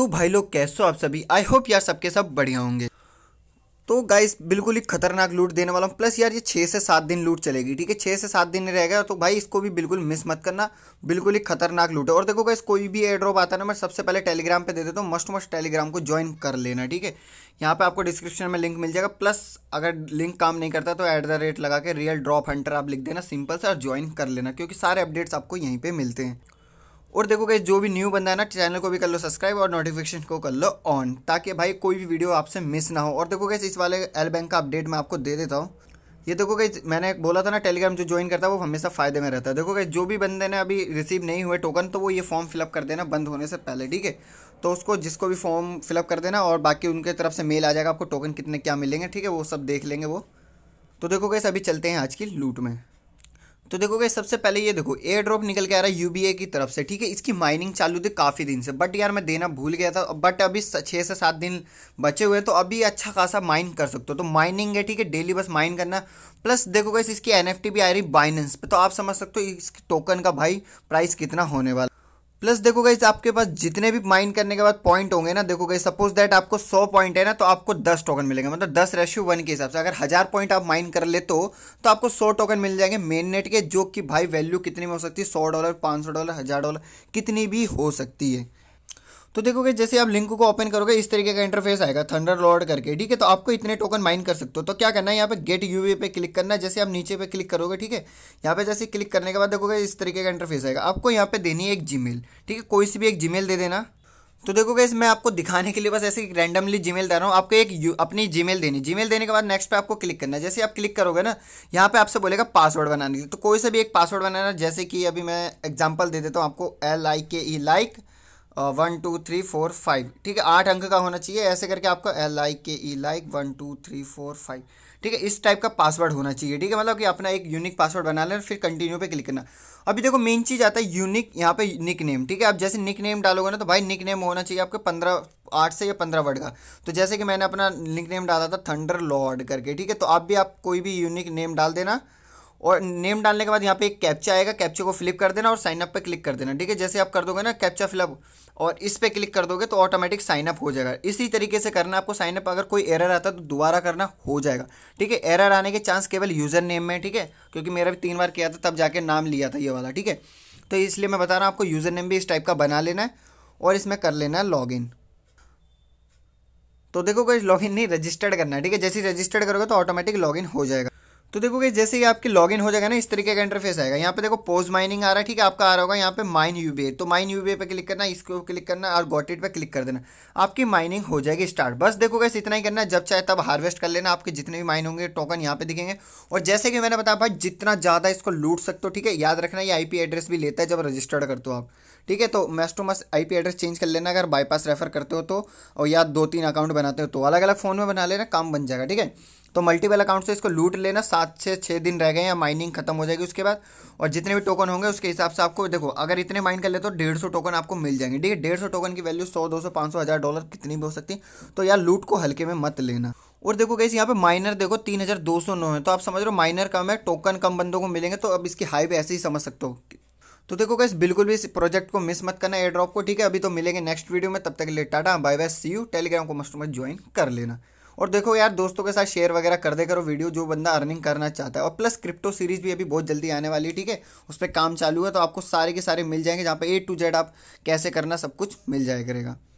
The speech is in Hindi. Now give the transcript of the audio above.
तो भाई लोग कैसे हो आप सभी आई होप यार सबके सब बढ़िया होंगे तो गाइस बिल्कुल ही खतरनाक लूट देने वाला हूँ प्लस यार ये छः से सात दिन लूट चलेगी ठीक है छः से सात दिन रहेगा तो भाई इसको भी बिल्कुल मिस मत करना बिल्कुल ही खतरनाक लूट है और देखो गाइस कोई भी एड्रॉप आता है ना मैं सबसे पहले टेलीग्राम पे दे देता तो हूँ मस्ट मस्ट टेलीग्राम को ज्वाइन कर लेना ठीक है यहाँ पे आपको डिस्क्रिप्शन में लिंक मिल जाएगा प्लस अगर लिंक काम नहीं करता तो एट द रेट लगा के रियल ड्रॉप हंटर आप लिख देना सिंपल से और ज्वाइन कर लेना क्योंकि सारे अपडेट्स आपको यहीं पर मिलते हैं और देखो गई जो भी न्यू बंदा है ना चैनल को भी कर लो सब्सक्राइब और नोटिफिकेशन को कर लो ऑन ताकि भाई कोई भी वीडियो आपसे मिस ना हो और देखो गई इस वाले एल बैंक का अपडेट मैं आपको दे देता हूँ ये देखो गई मैंने बोला था ना टेलीग्राम जो ज्वाइन करता है वो हमेशा फ़ायदे में रहता है देखो गई जो भी बंदे ने अभी रिसीव नहीं हुए टोकन तो वो ये फॉर्म फिलअप कर देना बंद होने से पहले ठीक है तो उसको जिसको भी फॉर्म फिलअप कर देना और बाकी उनके तरफ से मेल आ जाएगा आपको टोकन कितने क्या मिलेंगे ठीक है वो सब देख लेंगे वो तो देखो गई अभी चलते हैं आज की लूट में तो देखो गई सबसे पहले ये देखो एयर ड्रॉप निकल के आ रहा है यू की तरफ से ठीक है इसकी माइनिंग चालू थी काफ़ी दिन से बट यार मैं देना भूल गया था बट अभी छः से सात दिन बचे हुए तो अभी अच्छा खासा माइन कर सकते हो तो माइनिंग है ठीक है डेली बस माइन करना प्लस देखो गई इसकी एन भी आ रही बाइनेंस पर तो आप समझ सकते हो इस टोकन का भाई प्राइस कितना होने वाला प्लस देखो गाइस आपके पास जितने भी माइन करने के बाद पॉइंट होंगे ना देखो गाइस सपोज दैट आपको 100 पॉइंट है ना तो आपको 10 टोकन मिलेंगे मतलब 10 रेशियो वन के हिसाब से अगर हज़ार पॉइंट आप माइन कर ले तो तो आपको 100 टोकन मिल जाएंगे मेन नेट के जो कि भाई वैल्यू कितनी में हो सकती है सौ डॉलर पाँच डॉलर हज़ार डॉलर कितनी भी हो सकती है तो देखोगे जैसे आप लिंक को ओपन करोगे इस तरीके का इंटरफेस आएगा थंडर लॉर्ड करके ठीक है तो आपको इतने टोकन माइन कर सकते हो तो क्या करना है यहाँ पे गेट यूवी पे क्लिक करना है जैसे आप नीचे पे क्लिक करोगे ठीक है यहाँ पे जैसे क्लिक करने के बाद देखोगे इस तरीके का इंटरफेस आएगा आपको यहाँ पे देनी है एक जी ठीक है कोई सी भी एक जी दे देना तो देखो गैस मैं आपको दिखाने के लिए बस ऐसे रैंडमली जीमेल दे रहा हूँ आपको एक यू, अपनी जीमेल देनी जीमेल देने के बाद नेक्स्ट पे आपको क्लिक करना है जैसे आप क्लिक करोगे ना यहाँ पे आपसे बोलेगा पासवर्ड बनाने के लिए तो कोई सा भी एक पासवर्ड बनाना जैसे कि अभी मैं एग्जांपल दे देता हूँ आपको L I K E like one two three four five ठीक है आठ अंक का होना चाहिए ऐसे करके आपका L I K E like one two three four five ठीक है इस टाइप का पासवर्ड होना चाहिए ठीक है मतलब कि अपना एक यूनिक पासवर्ड बना लेना फिर कंटिन्यू पे क्लिक करना अभी देखो मेन चीज़ आता है यूनिक यहाँ पे निक नेम ठीक है आप जैसे निक नेम डालोगे ना तो भाई निक नेम होना चाहिए आपके पंद्रह आठ से या पंद्रह वर्ड का तो जैसे कि मैंने अपना निक नेम डाला था थंडर लॉर्ड करके ठीक है तो आप भी आप कोई भी यूनिक नेम डाल देना और नेम डालने के बाद यहाँ पे एक कैप्चा आएगा कैप्चे को फिलिप कर देना और साइनअप पे क्लिक कर देना ठीक है जैसे आप कर दोगे ना कैप्चा फिलअप और इस पर क्लिक कर दोगे तो ऑटोमेटिक साइनअप हो जाएगा इसी तरीके से करना आपको साइनअप अगर कोई एरर आता है तो दोबारा करना हो जाएगा ठीक है एरर आने के चांस केवल यूज़र नेम में ठीक है क्योंकि मेरा भी तीन बार किया था तब जाके नाम लिया था ये वाला ठीक है तो इसलिए मैं बता रहा हूँ आपको यूज़र नेम भी इस टाइप का बना लेना है और इसमें कर लेना है लॉग तो देखो कोई लॉगिन नहीं रजिस्टर्ड करना है ठीक है जैसे रजिस्टर्ड करोगे तो ऑटोमेटिक लॉगिन हो जाएगा तो देखोगे जैसे ही आपके लॉगिन हो जाएगा ना इस तरीके का इंटरफेस आएगा यहाँ पे देखो पोस्ट माइनिंग आ रहा है ठीक है आपका आ रहा होगा यहाँ पे माइन यूबीए तो माइन यूबीए पे क्लिक करना इसको क्लिक करना और गॉटेड पे क्लिक कर देना आपकी माइनिंग हो जाएगी स्टार्ट बस देखोगे इतना ही करना जब चाहे तब हार्वेस्ट कर लेना आपके जितने भी माइन होंगे टोकन यहाँ पे दिखेंगे और जैसे कि मैंने बताया भाई जितना ज़्यादा इसको लूट सकते हो ठीक है याद रखना ये आई एड्रेस भी लेता है जब रजिस्टर्ड करते हो आप ठीक है तो must to must I address change कर लेना अगर बाईपास रेफर करते हो तो और या दो तीन अकाउंट बनाते हो तो अलग अलग फ़ोन में बना लेना काम बन जाएगा ठीक है तो मल्टीपल अकाउंट से इसको लूट लेना सात से छः दिन रह गए या माइनिंग खत्म हो जाएगी उसके बाद और जितने भी टोकन होंगे उसके हिसाब से आपको देखो अगर इतने माइन कर ले तो डेढ़ सौ टोकन आपको मिल जाएंगे ठीक है डेढ़ सौ टोकन की वैल्यू सौ दो सौ पाँच सौ हज़ार डॉलर कितनी भी हो सकती है तो यार लूट को हल्के में मत लेना और देखो कैसे यहाँ पे माइनर देखो तीन हज़ार दो सौ नौ है तो आप समझ रहे हो माइनर कम है टोकन कम बंदों को मिलेंगे तो अब इसकी हाई भी ऐसे ही समझ सकते हो तो देखो कैसे बिल्कुल भी इस प्रोजेक्ट को मिस मत करना एयर ड्रॉप को ठीक है अभी तो मिलेंगे नेक्स्ट वीडियो में तब तक के लिए tata bye bye see you Telegram को मस्ट मस्ट ज्वाइन कर लेना और देखो यार दोस्तों के साथ शेयर वगैरह कर दे करो वीडियो जो बंदा अर्निंग करना चाहता है और प्लस क्रिप्टो सीरीज भी अभी बहुत जल्दी आने वाली है ठीक है उस पर काम चालू है तो आपको सारे के सारे मिल जाएंगे जहाँ पर ए टू जेड आप कैसे करना सब कुछ मिल जाएगा करेगा